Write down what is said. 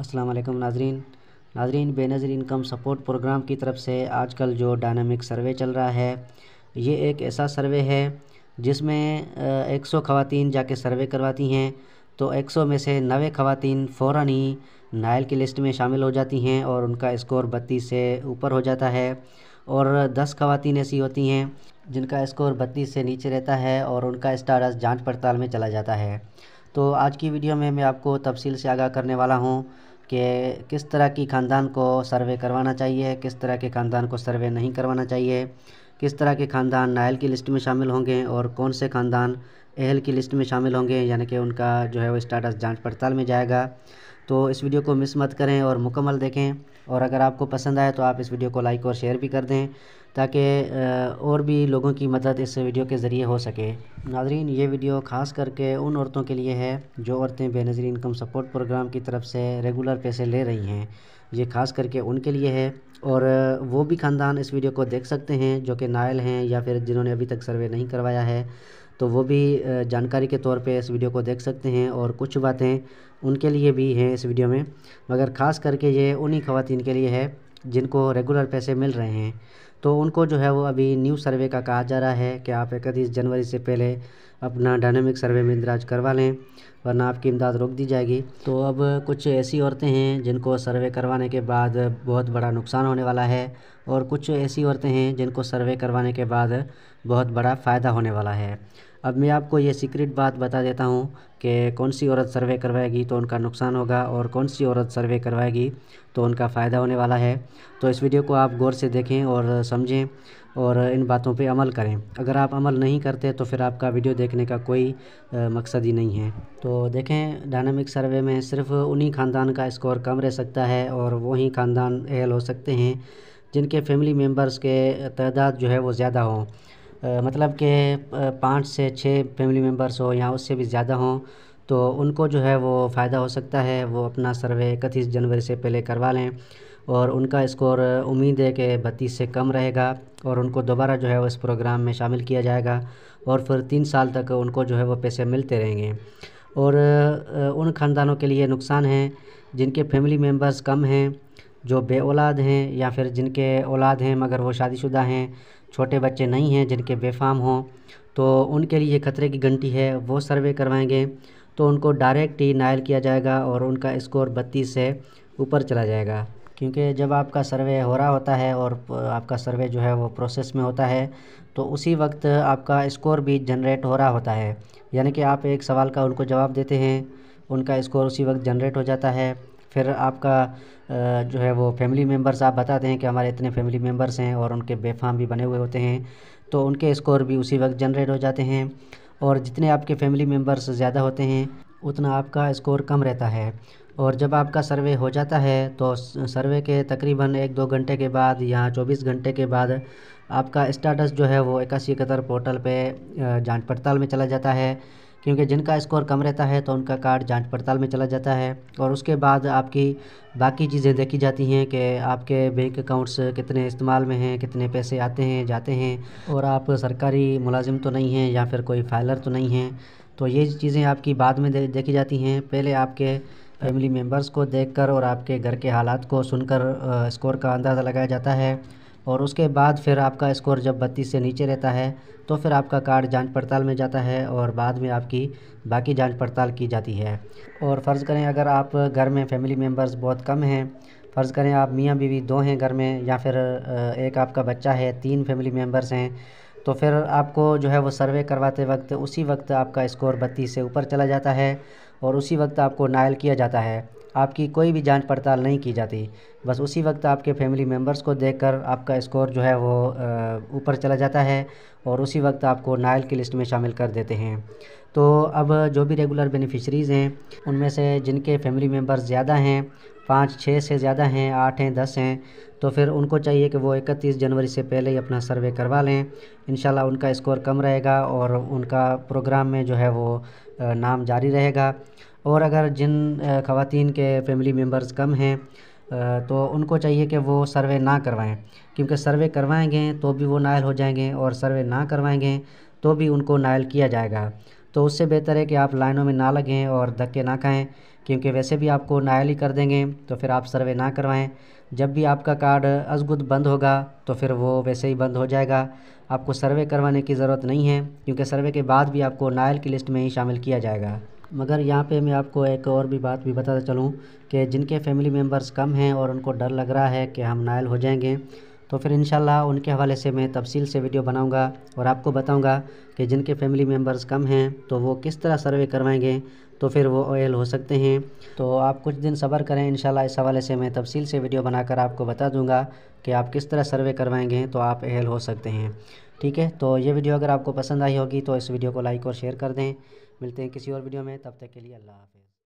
अस्सलाम नाजरीन नाजरीन बेनज़ीर इनकम सपोर्ट प्रोग्राम की तरफ से आजकल जो डायनामिक सर्वे चल रहा है ये एक ऐसा सर्वे है जिसमें एक सौ ख़वान जाके सर्वे करवाती हैं तो एक सौ में से नवे ख़वान फ़ौर ही नायल की लिस्ट में शामिल हो जाती हैं और उनका स्कोर बत्तीस से ऊपर हो जाता है और दस ख़वान ऐसी होती हैं जिनका स्कोर बत्तीस से नीचे रहता है और उनका स्टाटस जांच पड़ताल में चला जाता है तो आज की वीडियो में मैं आपको तफसील से आगाह करने वाला हूँ कि किस तरह की ख़ानदान को सर्वे करवाना चाहिए किस तरह के ख़ानदान को सर्वे नहीं करवाना चाहिए किस तरह के ख़ानदान नायल की लिस्ट में शामिल होंगे और कौन से ख़ानदान अहल की लिस्ट में शामिल होंगे यानी कि उनका जो है वो स्टाटस जांच पड़ताल में जाएगा तो इस वीडियो को मिस मत करें और मुकम्मल देखें और अगर आपको पसंद आए तो आप इस वीडियो को लाइक और शेयर भी कर दें ताकि और भी लोगों की मदद इस वीडियो के ज़रिए हो सके नाजरीन ये वीडियो ख़ास करके उन औरतों के लिए है जो औरतें बेनज़ीर इनकम सपोर्ट प्रोग्राम की तरफ से रेगुलर पैसे ले रही हैं ये ख़ास करके उनके लिए है और वो भी ख़ानदान इस वीडियो को देख सकते हैं जो कि नायल हैं या फिर जिन्होंने अभी तक सर्वे नहीं करवाया है तो वो भी जानकारी के तौर पे इस वीडियो को देख सकते हैं और कुछ बातें उनके लिए भी हैं इस वीडियो में मगर ख़ास करके ये उन्हीं खवतिन के लिए है जिनको रेगुलर पैसे मिल रहे हैं तो उनको जो है वो अभी न्यू सर्वे का कहा जा रहा है कि आप इकतीस जनवरी से पहले अपना डायनेमिक सर्वे में इंदराज करवा लें वरना आपकी इमदाद रोक दी जाएगी तो अब कुछ ऐसी औरतें हैं जिनको सर्वे करवाने के बाद बहुत बड़ा नुकसान होने वाला है और कुछ ऐसी औरतें हैं जिनको सर्वे करवाने के बाद बहुत बड़ा फ़ायदा होने वाला है अब मैं आपको ये सीक्रेट बात बता देता हूँ कि कौन सी औरत सर्वे करवाएगी तो उनका नुकसान होगा और कौन सी औरत सर्वे करवाएगी तो उनका फ़ायदा होने वाला है तो इस वीडियो को आप गौर से देखें और समझें और इन बातों पे अमल करें अगर आप अमल नहीं करते तो फिर आपका वीडियो देखने का कोई मकसद ही नहीं है तो देखें डायनामिक सर्वे में सिर्फ उन्हीं ख़ानदान का स्कोर कम रह सकता है और वही ख़ानदान अहल हो सकते हैं जिनके फैमिली मेम्बर्स के तादाद जो है वो ज़्यादा हों मतलब के पाँच से छः फैमिली मेम्बर्स हों या उससे भी ज़्यादा हों तो उनको जो है वो फ़ायदा हो सकता है वो अपना सर्वे इकतीस जनवरी से पहले करवा लें और उनका स्कोर उम्मीद है कि बत्तीस से कम रहेगा और उनको दोबारा जो है वो इस प्रोग्राम में शामिल किया जाएगा और फिर तीन साल तक उनको जो है वो पैसे मिलते रहेंगे और उन ख़ानदानों के लिए नुकसान है जिनके फैमिली मेम्बर्स कम हैं जो बे औलाद हैं या फिर जिनके औलाद हैं मगर वो शादीशुदा हैं छोटे बच्चे नहीं हैं जिनके बेफाम हों तो उनके लिए ख़तरे की घंटी है वो सर्वे करवाएंगे तो उनको डायरेक्ट ही नायल किया जाएगा और उनका स्कोर बत्तीस से ऊपर चला जाएगा क्योंकि जब आपका सर्वे हो रहा होता है और आपका सर्वे जो है वो प्रोसेस में होता है तो उसी वक्त आपका स्कोर भी जनरेट हो रहा होता है यानी कि आप एक सवाल का उनको जवाब देते हैं उनका स्कोर उसी वक्त जनरेट हो जाता है फिर आपका जो है वो फैमिली मेम्बर्स आप बताते हैं कि हमारे इतने फैमिली मेम्बर्स हैं और उनके बेफाम भी बने हुए होते हैं तो उनके स्कोर भी उसी वक्त जनरेट हो जाते हैं और जितने आपके फैमिली मेम्बर्स ज़्यादा होते हैं उतना आपका स्कोर कम रहता है और जब आपका सर्वे हो जाता है तो सर्वे के तकरीबन एक दो घंटे के बाद या चौबीस घंटे के बाद आपका स्टाटस जो है वो इक्यासी कतर पोर्टल पे जांच पड़ताल में चला जाता है क्योंकि जिनका स्कोर कम रहता है तो उनका कार्ड जांच पड़ताल में चला जाता है और उसके बाद आपकी बाकी चीज़ें देखी जाती हैं कि आपके बैंक अकाउंट्स कितने इस्तेमाल में हैं कितने पैसे आते हैं जाते हैं और आप सरकारी मुलाजिम तो नहीं हैं या फिर कोई फाइलर तो नहीं हैं तो ये चीज़ें आपकी बाद में दे, देखी जाती हैं पहले आपके फैमिली मेम्बर्स को देखकर और आपके घर के हालात को सुनकर स्कोर का अंदाज़ा लगाया जाता है और उसके बाद फिर आपका स्कोर जब बत्तीस से नीचे रहता है तो फिर आपका कार्ड जांच पड़ताल में जाता है और बाद में आपकी बाकी जांच पड़ताल की जाती है और फ़र्ज़ करें अगर आप घर में फैमिली मेम्बर्स बहुत कम हैं फ़र्ज़ करें आप मियाँ बीवी दो हैं घर में या फिर एक आपका बच्चा है तीन फैमिली मेम्बर्स हैं तो फिर आपको जो है वो सर्वे करवाते वक्त उसी वक्त आपका स्कोर बत्तीस से ऊपर चला जाता है और उसी वक्त आपको नायल किया जाता है आपकी कोई भी जांच पड़ताल नहीं की जाती बस उसी वक्त आपके फैमिली मेम्बर्स को देखकर आपका स्कोर जो है वो ऊपर चला जाता है और उसी वक्त आपको नायल की लिस्ट में शामिल कर देते हैं तो अब जो भी रेगुलर बेनिफिशरीज़ हैं उनमें से जिनके फैमिली मेम्बर्स ज़्यादा हैं पाँच छः से ज़्यादा हैं आठ हैं दस हैं तो फिर उनको चाहिए कि वो इकतीस जनवरी से पहले ही अपना सर्वे करवा लें इन उनका स्कोर कम रहेगा और उनका प्रोग्राम में जो है वो नाम जारी रहेगा और अगर जिन खातन के फैमिली मेम्बर्स कम हैं तो उनको चाहिए कि वो सर्वे ना करवाएं क्योंकि सर्वे करवाएंगे तो भी वो नायल हो जाएंगे और सर्वे ना करवाएंगे तो भी उनको नायल किया जाएगा तो उससे बेहतर है कि आप लाइनों में ना लगें और धक्के ना खाएं क्योंकि वैसे भी आपको नायल ही कर देंगे तो फिर आप सर्वे ना करवाएं जब भी आपका कार्ड अजगुद बंद होगा तो फिर वो वैसे ही बंद हो जाएगा आपको सर्वे करवाने की ज़रूरत नहीं है क्योंकि सर्वे के बाद भी आपको नायल की लिस्ट में ही शामिल किया जाएगा मगर यहाँ पे मैं आपको एक और भी बात भी बताता चलूँ कि जिनके फैमिली मेम्बर्स कम हैं और उनको डर लग रहा है कि हम नायल हो जाएंगे तो फिर इन उनके हवाले से मैं तफसील से वीडियो बनाऊँगा और आपको बताऊँगा कि जिनके फैमिली मेम्बर्स कम हैं तो वो किस तरह सर्वे करवाएँगे तो फिर वो ऑयल हो सकते हैं तो आप कुछ दिन सब्र करें इन इस हवाले से मैं तफसील से वीडियो बनाकर आपको बता दूंगा कि आप किस तरह सर्वे करवाएंगे तो आप एहल हो सकते हैं ठीक है तो ये वीडियो अगर आपको पसंद आई होगी तो इस वीडियो को लाइक और शेयर कर दें मिलते हैं किसी और वीडियो में तब तक के लिए अल्लाह हाफ़